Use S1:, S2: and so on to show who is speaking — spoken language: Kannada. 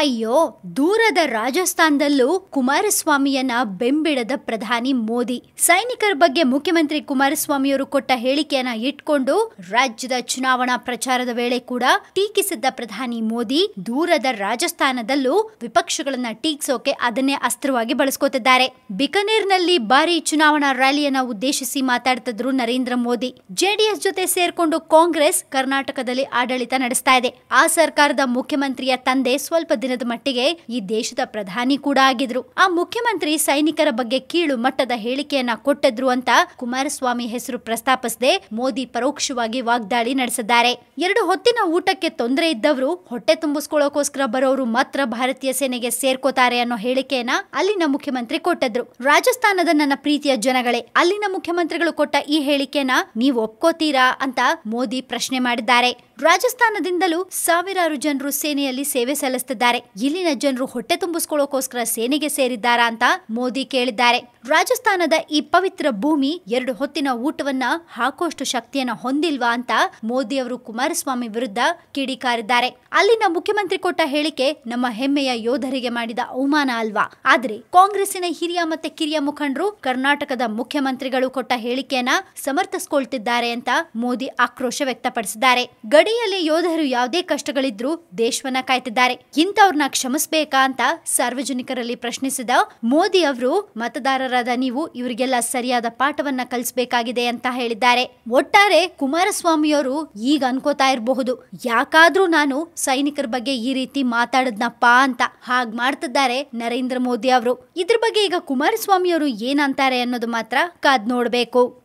S1: ಅಯ್ಯೋ ದೂರದ ರಾಜಸ್ಥಾನದಲ್ಲೂ ಕುಮಾರಸ್ವಾಮಿಯನ್ನ ಬೆಂಬಿಡದ ಪ್ರಧಾನಿ ಮೋದಿ ಸೈನಿಕರ ಬಗ್ಗೆ ಮುಖ್ಯಮಂತ್ರಿ ಕುಮಾರಸ್ವಾಮಿಯವರು ಕೊಟ್ಟ ಹೇಳಿಕೆಯನ್ನ ಇಟ್ಕೊಂಡು ರಾಜ್ಯದ ಚುನಾವಣಾ ಪ್ರಚಾರದ ವೇಳೆ ಕೂಡ ಟೀಕಿಸಿದ್ದ ಪ್ರಧಾನಿ ಮೋದಿ ದೂರದ ರಾಜಸ್ಥಾನದಲ್ಲೂ ವಿಪಕ್ಷಗಳನ್ನ ಟೀಕಿಸೋಕೆ ಅದನ್ನೇ ಅಸ್ತ್ರವಾಗಿ ಬಳಸ್ಕೋತಿದ್ದಾರೆ ಬಿಕನೇರ್ನಲ್ಲಿ ಭಾರಿ ಚುನಾವಣಾ ರ್ಯಾಲಿಯನ್ನ ಉದ್ದೇಶಿಸಿ ಮಾತಾಡ್ತಿದ್ರು ನರೇಂದ್ರ ಮೋದಿ ಜೆಡಿಎಸ್ ಜೊತೆ ಸೇರ್ಕೊಂಡು ಕಾಂಗ್ರೆಸ್ ಕರ್ನಾಟಕದಲ್ಲಿ ಆಡಳಿತ ನಡೆಸ್ತಾ ಇದೆ ಆ ಸರ್ಕಾರದ ಮುಖ್ಯಮಂತ್ರಿಯ ತಂದೆ ಸ್ವಲ್ಪ ದಿನದ ಮಟ್ಟಿಗೆ ಈ ದೇಶದ ಪ್ರಧಾನಿ ಕೂಡ ಆಗಿದ್ರು ಆ ಮುಖ್ಯಮಂತ್ರಿ ಸೈನಿಕರ ಬಗ್ಗೆ ಕೀಳು ಮಟ್ಟದ ಹೇಳಿಕೆಯನ್ನ ಕೊಟ್ಟದ್ರು ಅಂತ ಕುಮಾರಸ್ವಾಮಿ ಹೆಸರು ಪ್ರಸ್ತಾಪಿಸದೆ ಮೋದಿ ಪರೋಕ್ಷವಾಗಿ ವಾಗ್ದಾಳಿ ನಡೆಸಿದ್ದಾರೆ ಎರಡು ಹೊತ್ತಿನ ಊಟಕ್ಕೆ ತೊಂದರೆ ಇದ್ದವರು ಹೊಟ್ಟೆ ತುಂಬಿಸ್ಕೊಳ್ಳೋಕೋಸ್ಕರ ಬರೋರು ಮಾತ್ರ ಭಾರತೀಯ ಸೇನೆಗೆ ಸೇರ್ಕೋತಾರೆ ಅನ್ನೋ ಹೇಳಿಕೆಯನ್ನ ಅಲ್ಲಿನ ಮುಖ್ಯಮಂತ್ರಿ ಕೊಟ್ಟದ್ರು ರಾಜಸ್ಥಾನದ ನನ್ನ ಪ್ರೀತಿಯ ಜನಗಳೇ ಅಲ್ಲಿನ ಮುಖ್ಯಮಂತ್ರಿಗಳು ಕೊಟ್ಟ ಈ ಹೇಳಿಕೆಯನ್ನ ನೀವು ಒಪ್ಕೋತೀರಾ ಅಂತ ಮೋದಿ ಪ್ರಶ್ನೆ ಮಾಡಿದ್ದಾರೆ ರಾಜಸ್ಥಾನದಿಂದಲೂ ಸಾವಿರಾರು ಜನರು ಸೇನೆಯಲ್ಲಿ ಸೇವೆ ಸಲ್ಲಿಸುತ್ತಿದ್ದಾರೆ ಇಲ್ಲಿನ ಜನರು ಹೊಟ್ಟೆ ತುಂಬಿಸ್ಕೊಳ್ಳೋಕೋಸ್ಕರ ಸೇನೆಗೆ ಸೇರಿದ್ದಾರಾ ಅಂತ ಮೋದಿ ಕೇಳಿದ್ದಾರೆ ರಾಜಸ್ಥಾನದ ಈ ಪವಿತ್ರ ಭೂಮಿ ಎರಡು ಹೊತ್ತಿನ ಊಟವನ್ನ ಹಾಕೋಷ್ಟು ಶಕ್ತಿಯನ್ನ ಹೊಂದಿಲ್ವಾ ಅಂತ ಮೋದಿ ಅವರು ಕುಮಾರಸ್ವಾಮಿ ವಿರುದ್ಧ ಕಿಡಿಕಾರಿದ್ದಾರೆ ಅಲ್ಲಿನ ಮುಖ್ಯಮಂತ್ರಿ ಕೊಟ್ಟ ಹೇಳಿಕೆ ನಮ್ಮ ಹೆಮ್ಮೆಯ ಯೋಧರಿಗೆ ಮಾಡಿದ ಅವಮಾನ ಅಲ್ವಾ ಆದ್ರೆ ಕಾಂಗ್ರೆಸ್ಸಿನ ಹಿರಿಯ ಮತ್ತೆ ಕಿರಿಯ ಮುಖಂಡರು ಕರ್ನಾಟಕದ ಮುಖ್ಯಮಂತ್ರಿಗಳು ಕೊಟ್ಟ ಹೇಳಿಕೆಯನ್ನ ಸಮರ್ಥಿಸಿಕೊಳ್ತಿದ್ದಾರೆ ಅಂತ ಮೋದಿ ಆಕ್ರೋಶ ವ್ಯಕ್ತಪಡಿಸಿದ್ದಾರೆ ಗಡಿಯಲ್ಲಿ ಯೋಧರು ಯಾವುದೇ ಕಷ್ಟಗಳಿದ್ರೂ ದೇಶವನ್ನ ಕಾಯ್ತಿದ್ದಾರೆ ಇಂಥವ್ರನ್ನ ಕ್ಷಮಿಸಬೇಕಾ ಅಂತ ಸಾರ್ವಜನಿಕರಲ್ಲಿ ಪ್ರಶ್ನಿಸಿದ ಮೋದಿ ಅವರು ಮತದಾರರ ನೀವು ಇವರಿಗೆಲ್ಲ ಸರಿಯಾದ ಪಾಠವನ್ನ ಕಲಿಸಬೇಕಾಗಿದೆ ಅಂತ ಹೇಳಿದ್ದಾರೆ ಒಟ್ಟಾರೆ ಕುಮಾರಸ್ವಾಮಿಯವರು ಈಗ ಅನ್ಕೋತಾ ಇರಬಹುದು ಯಾಕಾದ್ರೂ ನಾನು ಸೈನಿಕರ ಬಗ್ಗೆ ಈ ರೀತಿ ಮಾತಾಡದ್ನಪ್ಪ ಅಂತ ಹಾಗ್ ಮಾಡ್ತಿದ್ದಾರೆ ನರೇಂದ್ರ ಮೋದಿ ಅವರು ಇದ್ರ ಬಗ್ಗೆ ಈಗ ಕುಮಾರಸ್ವಾಮಿಯವರು ಏನಂತಾರೆ ಅನ್ನೋದು ಮಾತ್ರ ಕಾದ್ ನೋಡ್ಬೇಕು